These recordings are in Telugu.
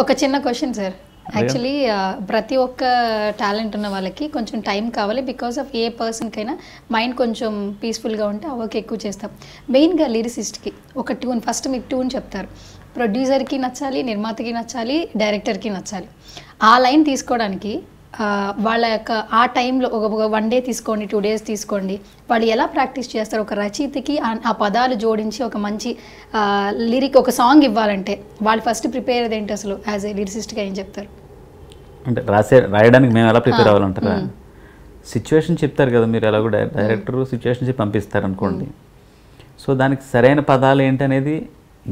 ఒక చిన్న క్వశ్చన్ సార్ యాక్చువల్లీ ప్రతి ఒక్క టాలెంట్ ఉన్న వాళ్ళకి కొంచెం టైం కావాలి బికాస్ ఆఫ్ ఏ పర్సన్కైనా మైండ్ కొంచెం పీస్ఫుల్గా ఉంటే ఆ వర్క్ ఎక్కువ చేస్తాం మెయిన్గా లిరిసిస్ట్కి ఒక ట్యూన్ ఫస్ట్ మీకు ట్యూన్ చెప్తారు ప్రొడ్యూసర్కి నచ్చాలి నిర్మాతకి నచ్చాలి డైరెక్టర్కి నచ్చాలి ఆ లైన్ తీసుకోవడానికి వాళ్ళ యొక్క ఆ టైంలో ఒక వన్ డే తీసుకోండి టూ డేస్ తీసుకోండి వాళ్ళు ఎలా ప్రాక్టీస్ చేస్తారు ఒక రచయితకి ఆ పదాలు జోడించి ఒక మంచి లిరిక్ ఒక సాంగ్ ఇవ్వాలంటే వాళ్ళు ఫస్ట్ ప్రిపేర్ ఏంటి అసలు యాజ్ ఏ లిరిసిస్ట్గా ఏం చెప్తారు అంటే రాసే రాయడానికి మేము ఎలా ప్రిపేర్ అవ్వాలంటారా సిచ్యువేషన్ చెప్తారు కదా మీరు ఎలాగో డైరెక్టర్ సిచ్యువేషన్ చెప్పి పంపిస్తారు అనుకోండి సో దానికి సరైన పదాలు ఏంటి అనేది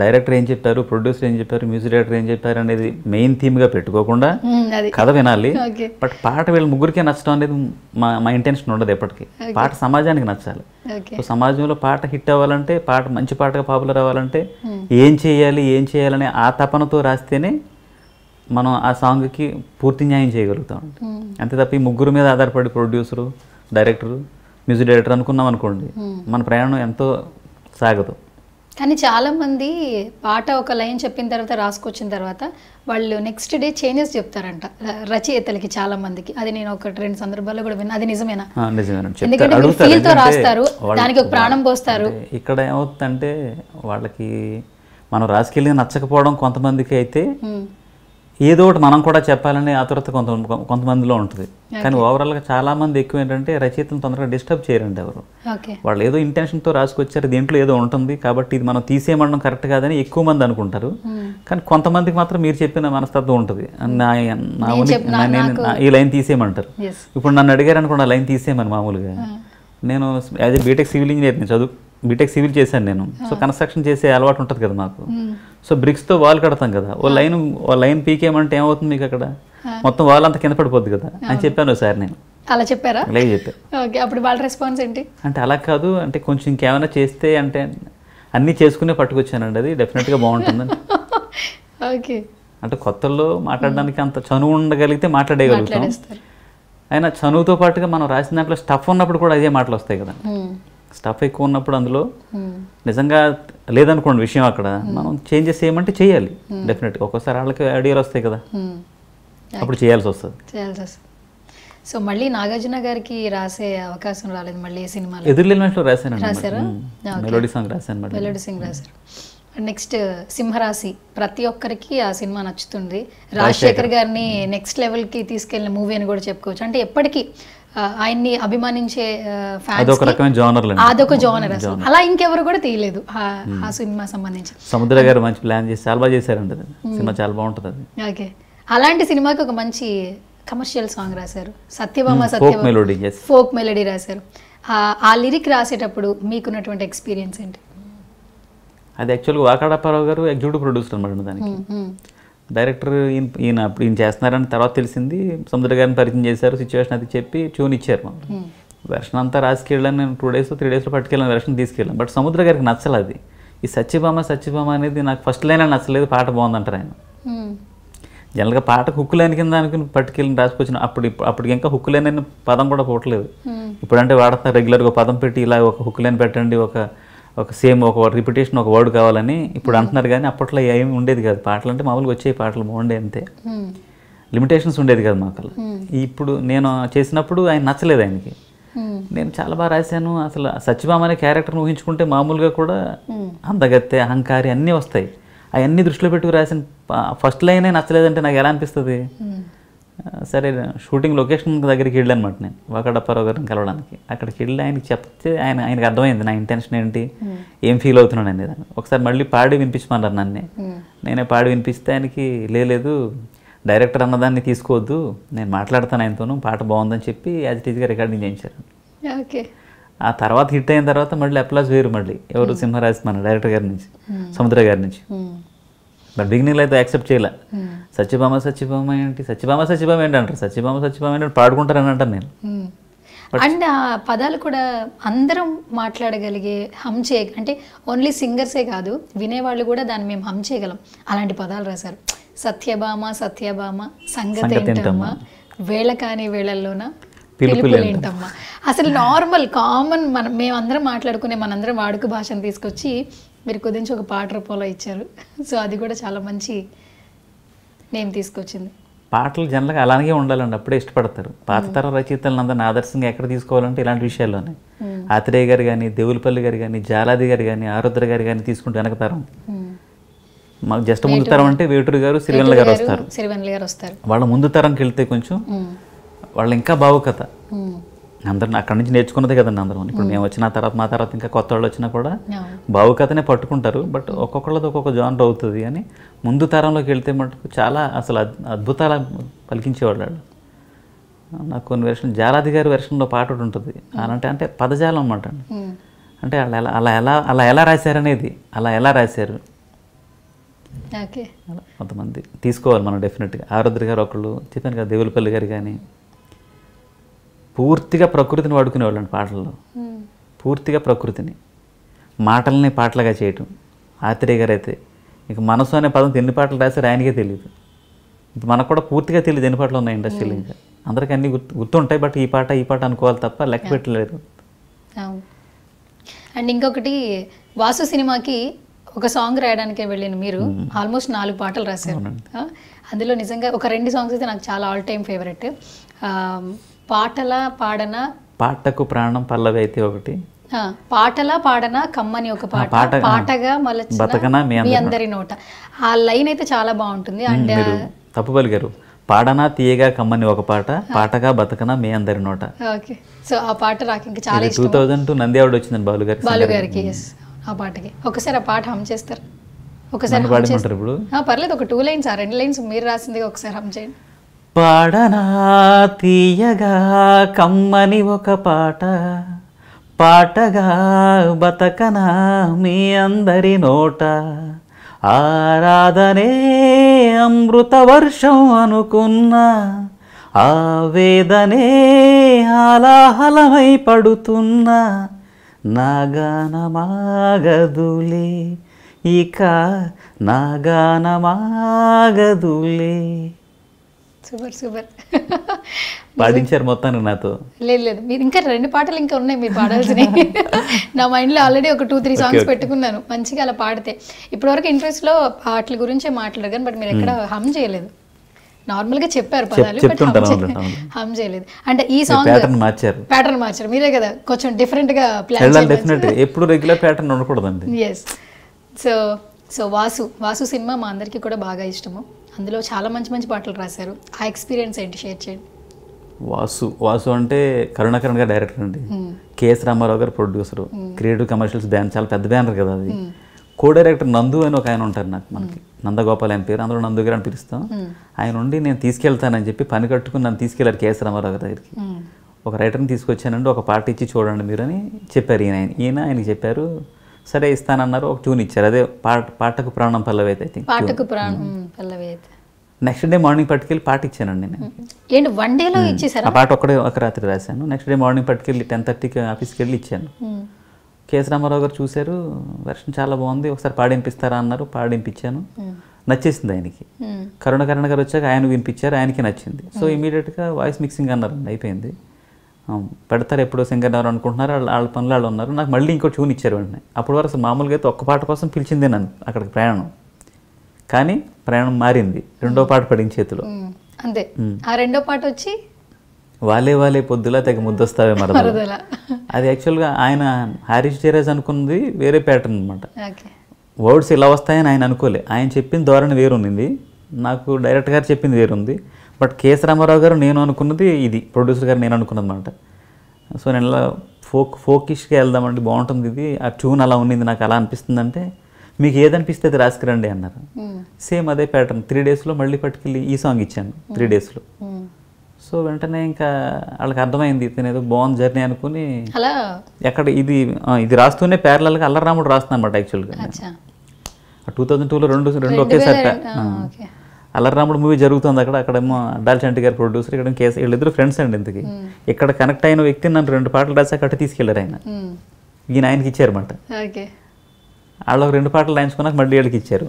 డైరెక్టర్ ఏం చెప్పారు ప్రొడ్యూసర్ ఏం చెప్పారు మ్యూజిక్ డైరెక్టర్ ఏం చెప్పారు అనేది మెయిన్ థీమ్ గా పెట్టుకోకుండా కథ వినాలి బట్ పాట వీళ్ళ ముగ్గురికే నచ్చడం అనేది మా మా ఇంటెన్షన్ ఉండదు ఎప్పటికీ పాట సమాజానికి నచ్చాలి సో సమాజంలో పాట హిట్ అవ్వాలంటే పాట మంచి పాటగా పాపులర్ అవ్వాలంటే ఏం చేయాలి ఏం చేయాలనే ఆ తపనతో రాస్తేనే మనం ఆ సాంగ్కి పూర్తి న్యాయం చేయగలుగుతాం అంతే తప్ప ఈ ముగ్గురు మీద ఆధారపడి ప్రొడ్యూసరు డైరెక్టరు మ్యూజిక్ డైరెక్టర్ అనుకున్నాం అనుకోండి మన ప్రయాణం ఎంతో సాగదు కానీ చాలామంది పాట ఒక లైన్ చెప్పిన తర్వాత రాసుకొచ్చిన తర్వాత వాళ్ళు నెక్స్ట్ డే చేంజెస్ చెప్తారంట రచయితలకి చాలా మందికి అది నేను ఒక రెండు సందర్భాల్లో కూడా విన్నా అది నిజమేనా ఎందుకంటే రాస్తారు దానికి ఒక ప్రాణం పోస్తారు ఇక్కడ ఏమవుతుందంటే వాళ్ళకి మనం రాసుకెళ్ళి నచ్చకపోవడం కొంతమందికి అయితే ఏదో ఒకటి మనం కూడా చెప్పాలని ఆతురత కొంత కొంతమందిలో ఉంటుంది కానీ ఓవరాల్గా మంది ఎక్కువ ఏంటంటే రచయితలు తొందరగా డిస్టర్బ్ చేయరండి ఎవరు వాళ్ళు ఏదో ఇంటెన్షన్తో రాసుకొచ్చారు దీంట్లో ఏదో ఉంటుంది కాబట్టి ఇది మనం తీసేయమనడం కరెక్ట్ కాదని ఎక్కువ మంది అనుకుంటారు hmm. కానీ కొంతమందికి మాత్రం మీరు చెప్పిన మనస్తత్వం ఉంటుంది hmm. నా నేను ఈ లైన్ తీసేయమంటారు ఇప్పుడు నన్ను అడిగారు అనుకోండి ఆ లైన్ తీసేయమని మామూలుగా hmm. నేను యాజ్ ఏ బీటెక్ సివిల్ ఇంజనీర్ని చదువు బీటెక్ e సివిల్ చేశాను నేను సో కన్స్ట్రక్షన్ చేసే అలవాటు ఉంటుంది కదా మాకు సో బ్రిక్స్తో వాల్ కడతాం కదా ఓ లైన్ ఓ లైన్ పీకేమంటే ఏమవుతుంది మీకు అక్కడ మొత్తం వాల్ అంతా కింద పడిపోద్ది కదా అని చెప్పాను సార్ నేను అలా చెప్పారా అలాగే చెప్పారు అప్పుడు వాళ్ళ రెస్పాన్స్ ఏంటి అంటే అలా కాదు అంటే కొంచెం ఇంకేమైనా చేస్తే అంటే అన్నీ చేసుకునే పట్టుకొచ్చానండి అది డెఫినెట్గా బాగుంటుందని ఓకే అంటే కొత్తల్లో మాట్లాడడానికి అంత చనువు ఉండగలిగితే మాట్లాడేయగలుగుతాం అయినా చనువుతో పాటుగా మనం రాసిన దాంట్లో స్టఫ్ ఉన్నప్పుడు కూడా అదే మాటలు వస్తాయి కదా స్టాఫ్ ఎక్కువ ఉన్నప్పుడు అందులో hmm. నిజంగా లేదనుకోండి విషయం అక్కడ hmm. మనం చేంజెస్ చేయమంటే చేయాలి డెఫినెట్గా hmm. ఒక్కోసారి వాళ్ళకి ఐడియాలు వస్తాయి కదా అప్పుడు చేయాల్సి వస్తుంది చేయాల్సి వస్తుంది సో మళ్ళీ నాగార్జున గారికి రాసే అవకాశం రాలేదు మళ్ళీ సినిమాలో ఎదురులేనట్లు రాశాను రాశారు మెలోడీ సాంగ్ రాశాను మెలోడీ సాంగ్ రాశారు నెక్స్ట్ సింహరాశి ప్రతి ఒక్కరికి ఆ సినిమా నచ్చుతుంది రాజశేఖర్ గారిని నెక్స్ట్ లెవెల్కి తీసుకెళ్ళిన మూవీ అని కూడా చెప్పుకోవచ్చు అంటే ఎప్పటికీ ఆయన్ని అభిమానించే జోనర్ అదొక mm, అలా ఇంకెవరు కూడా తీయలేదు ఆ mm. సినిమా సంబంధించి సముద్ర గారు మంచి ప్లాన్ చేసి చాలా బాగా చేశారంట mm. సినిమా చాలా బాగుంటుంది ఓకే అలాంటి సినిమాకి ఒక మంచి కమర్షియల్ సాంగ్ రాశారు సత్యభామ సత్యభామ ఫోక్ మెలోడీ రాశారు ఆ లిరిక్ రాసేటప్పుడు మీకున్నటువంటి ఎక్స్పీరియన్స్ ఏంటి అది యాక్చువల్గా వాకాడప్పారావు గారు ఎగ్జిక్యూటివ్ ప్రొడ్యూసర్ అనమాట దానికి డైరెక్టర్ ఈయన ఈయన అప్పుడు ఈయన చేస్తున్నారని తర్వాత తెలిసింది సముద్ర గారిని పరిచయం చేశారు సిచ్యువేషన్ అది చెప్పి ట్యూన్ ఇచ్చారు మనం వెర్షన్ అంతా రాసుకెళ్ళాను నేను టూ డేస్ త్రీ డేస్లో పట్టుకెళ్ళాను వెర్షన్ తీసుకెళ్ళాను బట్ సముద్ర గారికి నచ్చలేదు ఈ సత్యభామ సత్యభామ అనేది నాకు ఫస్ట్ లైన్ నచ్చలేదు పాట బాగుందంటారు ఆయన జనరల్గా పాట హుక్కు లైన్ కింద అనుకుని పట్టుకెళ్ళి రాసుకొచ్చిన అప్పుడు అప్పుడు ఇంకా హుక్కు లైన్ అనే పదం కూడా పోవట్లేదు ఇప్పుడంటే వాడతా రెగ్యులర్గా పదం పెట్టి ఇలా ఒక హుక్ లైన్ పెట్టండి ఒక ఒక సేమ్ ఒక రిపిటేషన్ ఒక వర్డ్ కావాలని ఇప్పుడు hmm. అంటున్నారు కానీ అప్పట్లో ఏమి ఉండేది కాదు పాటలు అంటే మామూలుగా వచ్చే పాటలు బాగుండే అంతే లిమిటేషన్స్ hmm. ఉండేది కాదు మాకు hmm. ఇప్పుడు నేను చేసినప్పుడు ఆయన నచ్చలేదు ఆయనకి నేను చాలా బాగా రాశాను అసలు సత్యభామ అనే క్యారెక్టర్ ఊహించుకుంటే మామూలుగా కూడా అందగత్తె అహంకారి అన్నీ వస్తాయి అవన్నీ దృష్టిలో పెట్టుకు రాసిన ఫస్ట్ లైనే నచ్చలేదంటే నాకు ఎలా అనిపిస్తుంది సరే షూటింగ్ లొకేషన్ దగ్గరికి వెళ్ళనమాట నేను వాకడప్పారావు గారిని కలవడానికి అక్కడికి వెళ్ళి ఆయనకి చెప్తే ఆయన ఆయనకి అర్థమైంది నా ఇంటెన్షన్ ఏంటి hmm. ఏం ఫీల్ అవుతున్నాను అనేది ఒకసారి మళ్ళీ పాడి వినిపించమన్నారు నన్నే hmm. నేనే పాడి వినిపిస్తే ఆయనకి లేదు డైరెక్టర్ అన్నదాన్ని తీసుకోవద్దు నేను మాట్లాడతాను ఆయనతోనూ పాట బాగుందని చెప్పి యాజ్ టీజ్గా రికార్డింగ్ చేయించారు ఓకే ఆ తర్వాత హిట్ అయిన తర్వాత మళ్ళీ అప్లాస్ వేరు మళ్ళీ ఎవరు hmm. సింహరాజ్ మన డైరెక్టర్ గారి నుంచి సముద్ర గారి నుంచి బట్ బిగినింగ్లో అయితే యాక్సెప్ట్ చేయలే hmm. సత్యభామ సత్యభామ ఏంటి సత్యభామ సత్యభామ ఏంటి అంటారు సత్యభామ సత్యభామ ఏంటి పాడుకుంటారని అంటాను నేను hmm. అండ్ ఆ పదాలు కూడా అందరం మాట్లాడగలిగే హమ్ చేయ అంటే ఓన్లీ సింగర్సే కాదు వినేవాళ్ళు కూడా దాన్ని మేము హమ్ చేయగలం అలాంటి పదాలు రాశారు సత్యభామ సత్యభామ సంగతి ఏంటమ్మా వేళ కాని వేళల్లోన పిలుపులేంటమ్మా అసలు నార్మల్ కామన్ మనం మేమందరం మాట్లాడుకునే మనందరం వాడుక భాషను తీసుకొచ్చి మీరు కుదించి ఒక పాట రూపంలో ఇచ్చారు సో అది కూడా చాలా మంచి నేమ్ తీసుకొచ్చింది పాటలు జనరల్గా అలానే ఉండాలండి అప్పుడే ఇష్టపడతారు పాత తర రచయితలను అందరూ ఆదర్శంగా ఎక్కడ తీసుకోవాలంటే ఇలాంటి విషయాల్లోనే ఆత్రేయ గారు కానీ దేవులపల్లి గారు కానీ జాలాది గారు కానీ ఆరుద్ర గారు కానీ తీసుకుంటే వెనక తరం మాకు జస్ట్ ముందు తరం అంటే వేటూరు గారు సిరివెన్నెల గారు వస్తారు సిరివెన్నెల గారు వస్తారు వాళ్ళ ముందు తరంకి వెళ్తే కొంచెం వాళ్ళు ఇంకా భావుకత అందరం అక్కడ నుంచి నేర్చుకున్నది కదండి అందరం ఇప్పుడు మేము వచ్చిన తర్వాత మా తర్వాత ఇంకా కొత్త వాళ్ళు వచ్చినా కూడా భావుకథనే పట్టుకుంటారు బట్ ఒక్కొక్కళ్ళది ఒక్కొక్క జానర్ అవుతుంది అని ముందు తరంలోకి వెళ్తే మటుకు చాలా అసలు అద్భుతాలు పలికించేవాళ్ళు నాకు కొన్ని వెర్షన్ జాలాది గారి వెర్షన్లో పాట ఒకటి ఉంటుంది అలాంటి అంటే పదజాలం అనమాట అండి అంటే అలా ఎలా అలా ఎలా అలా ఎలా రాశారు అనేది అలా ఎలా రాశారు కొంతమంది తీసుకోవాలి మనం డెఫినెట్గా ఆరుద్ర గారు ఒకళ్ళు చెప్పాను కదా దేవులపల్లి గారు కానీ పూర్తిగా ప్రకృతిని వాళ్ళండి పాటల్లో పూర్తిగా ప్రకృతిని మాటల్ని పాటలుగా చేయటం ఆత్రేయ గారు అయితే ఇక మనసు అనే పదం ఎన్ని పాటలు రాస్తే ఆయనకే తెలియదు మనకు కూడా పూర్తిగా తెలియదు ఎన్ని పాటలు ఉన్నాయి ఇండస్ట్రీలో ఇంకా అందరికీ అన్ని గుర్తు గుర్తుంటాయి బట్ ఈ పాట ఈ పాట అనుకోవాలి తప్ప లెక్క పెట్టలేదు అండ్ ఇంకొకటి వాసు సినిమాకి ఒక సాంగ్ రాయడానికే వెళ్ళిన మీరు ఆల్మోస్ట్ నాలుగు పాటలు రాశారు అందులో నిజంగా ఒక రెండు సాంగ్స్ అయితే నాకు చాలా ఆల్ టైమ్ ఫేవరెట్ పాటల పాడన పాటకు ప్రాణం పల్లవి అయితే ఒకటి పాటలా పాడనా కమ్మని ఒక పాట పాటగా మలచిన మీ అందరి నోట ఆ లైన్ అయితే చాలా బాగుంటుంది అండ్ తప్పు పలిగారు పాడనా తీయగా కమ్మని ఒక పాట పాటగా బతకనా మీ అందరి నోట ఓకే సో ఆ పాట నాకు ఇంకా చాలా టూ థౌజండ్ టూ నంది ఆవిడ వచ్చిందండి బాలు గారికి బాలు గారికి ఆ పాటకి ఒకసారి ఆ పాట హమ్ చేస్తారు ఒకసారి ఇప్పుడు పర్లేదు ఒక టూ లైన్స్ ఆ రెండు లైన్స్ మీరు రాసింది ఒకసారి హమ్ చేయండి పాడనా తీయగా కమ్మని ఒక పాట పాటగా బతకనా మీ అందరి నోట ఆరాధనే అమృత వర్షం అనుకున్నా ఆవేదనే హలాహలమై పడుతున్నా నాగానమాగదులే ఇక నాగానమాగదులే సూపర్ సూపర్ పాడించారు మొత్తానికి నాతో లేదు లేదు మీరు ఇంకా రెండు పాటలు ఇంకా ఉన్నాయి మీరు పాడాల్సినవి నా మైండ్లో ఆల్రెడీ ఒక టూ త్రీ సాంగ్స్ పెట్టుకున్నాను మంచిగా అలా పాడితే ఇప్పటివరకు ఇంట్రెస్ట్లో పాటల గురించే మాట్లాడారు కానీ బట్ మీరు ఎక్కడ హమ్ చేయలేదు నార్మల్గా చెప్పారు పదాలు హమ్ చేయలేదు అంటే ఈ సాంగ్ ప్యాటర్న్ మార్చారు ప్యాటర్న్ మార్చారు మీరే కదా కొంచెం డిఫరెంట్గా ప్లాన్ ఎప్పుడు రెగ్యులర్ ప్యాటర్న్ ఉండకూడదండి yes so so Vasu Vasu cinema మా అందరికీ కూడా బాగా ఇష్టము అందులో చాలా మంచి మంచి పాటలు రాశారు ఆ ఎక్స్పీరియన్స్ ఏంటి షేర్ చేయండి వాసు వాసు అంటే కరుణాకరణ్ గారు డైరెక్టర్ అండి కేఎస్ రామారావు గారు ప్రొడ్యూసర్ క్రియేటివ్ కమర్షియల్స్ బ్యాన్ చాలా పెద్ద బ్యానర్ కదా అది కో డైరెక్టర్ నందు అని ఒక ఆయన ఉంటారు నాకు మనకి నందగోపాల్ అని పేరు అందులో నందు గారు అని పిలుస్తాం ఆయన ఉండి నేను తీసుకెళ్తానని చెప్పి పని కట్టుకుని నన్ను తీసుకెళ్లారు కేఎస్ రామారావు గారి దగ్గరికి ఒక రైటర్ని తీసుకొచ్చానండి ఒక పాట ఇచ్చి చూడండి మీరు అని చెప్పారు ఈయన ఆయన ఈయన ఆయనకి చెప్పారు సరే ఇస్తానన్నారు ఒక ట్యూన్ ఇచ్చారు అదే పాట పాటకు ప్రాణం పల్లవి అయితే థింక్ పాటకు ప్రాణం నెక్స్ట్ డే మార్నింగ్ పట్టుకెళ్ళి పాట ఇచ్చానండి నేను ఏంటి వన్ డేలో ఇచ్చేసారు ఆ పాట ఒక్కడే ఒక రాత్రి రాశాను నెక్స్ట్ డే మార్నింగ్ పట్టుకెళ్ళి టెన్ థర్టీకి ఆఫీస్కి వెళ్ళి ఇచ్చాను కేఎస్ రామారావు గారు చూశారు వర్షం చాలా బాగుంది ఒకసారి పాడింపిస్తారా అన్నారు పాడింపించాను నచ్చేసింది ఆయనకి కరుణకరణ గారు వచ్చాక ఆయన వినిపించారు ఆయనకి నచ్చింది సో ఇమీడియట్గా వాయిస్ మిక్సింగ్ అన్నారు అయిపోయింది పెడతారు ఎప్పుడో ఎవరు అనుకుంటున్నారు వాళ్ళ పనులు వాళ్ళు ఉన్నారు నాకు మళ్ళీ ఇంకో ట్యూన్ ఇచ్చారు వెంటనే అప్పటి వరకు మామూలుగా అయితే ఒక్క పాట కోసం పిలిచిందే నన్ను అక్కడికి ప్రయాణం కానీ ప్రయాణం మారింది రెండో పాట పడింది చేతిలో అంతే ఆ రెండో పాట వచ్చి వాలే వాలే పొద్దులా తెగ ముద్దొస్తావే మరదల అది యాక్చువల్గా ఆయన హారీష్ జేరాజ్ అనుకున్నది వేరే ప్యాటర్న్ అనమాట వర్డ్స్ ఇలా వస్తాయని ఆయన అనుకోలే ఆయన చెప్పిన ధోరణి వేరుంది నాకు డైరెక్ట్ గారు చెప్పింది వేరుంది బట్ కేఎస్ రామారావు గారు నేను అనుకున్నది ఇది ప్రొడ్యూసర్ గారు నేను అనుకున్నది అనమాట సో నేను ఇలా ఫోక్ ఫోకిష్గా వెళ్దామంటే బాగుంటుంది ఇది ఆ ట్యూన్ అలా ఉన్నింది నాకు అలా అనిపిస్తుందంటే మీకు ఏదనిపిస్తే అది రాసుకురండి అన్నారు సేమ్ అదే ప్యాటర్న్ త్రీ డేస్లో మళ్ళీ పట్టుకెళ్ళి ఈ సాంగ్ ఇచ్చాను త్రీ డేస్లో సో వెంటనే ఇంకా వాళ్ళకి అర్థమైంది ఇతను ఏదో బాగుంది జర్నీ అనుకుని ఎక్కడ ఇది ఇది రాస్తూనే ప్యారలల్గా అల్లరాముడు రాస్తున్నా అనమాట యాక్చువల్గా టూ థౌజండ్ టూలో రెండు రెండు ఒకేసారి అల్లరాముడు మూవీ జరుగుతుంది అక్కడ అక్కడేమో డాల్చంటి గారు ప్రొడ్యూసర్ ఇక్కడ కేసు వీళ్ళిద్దరు ఫ్రెండ్స్ అండి ఇంతకి ఇక్కడ కనెక్ట్ అయిన వ్యక్తి నన్ను రెండు పాటలు రాసి అక్కడ తీసుకెళ్లారు ఆయన ఈయన ఆయనకి ఇచ్చారన్నమాట వాళ్ళు రెండు పాటలు రాయించుకున్నాక మళ్ళీ వీళ్ళకి ఇచ్చారు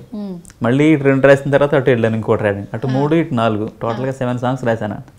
మళ్ళీ ఇటు రెండు రాసిన తర్వాత అటు వెళ్ళాను ఇంకోటి రాయడం అటు మూడు ఇటు నాలుగు టోటల్గా సెవెన్ సాంగ్స్ రాశాను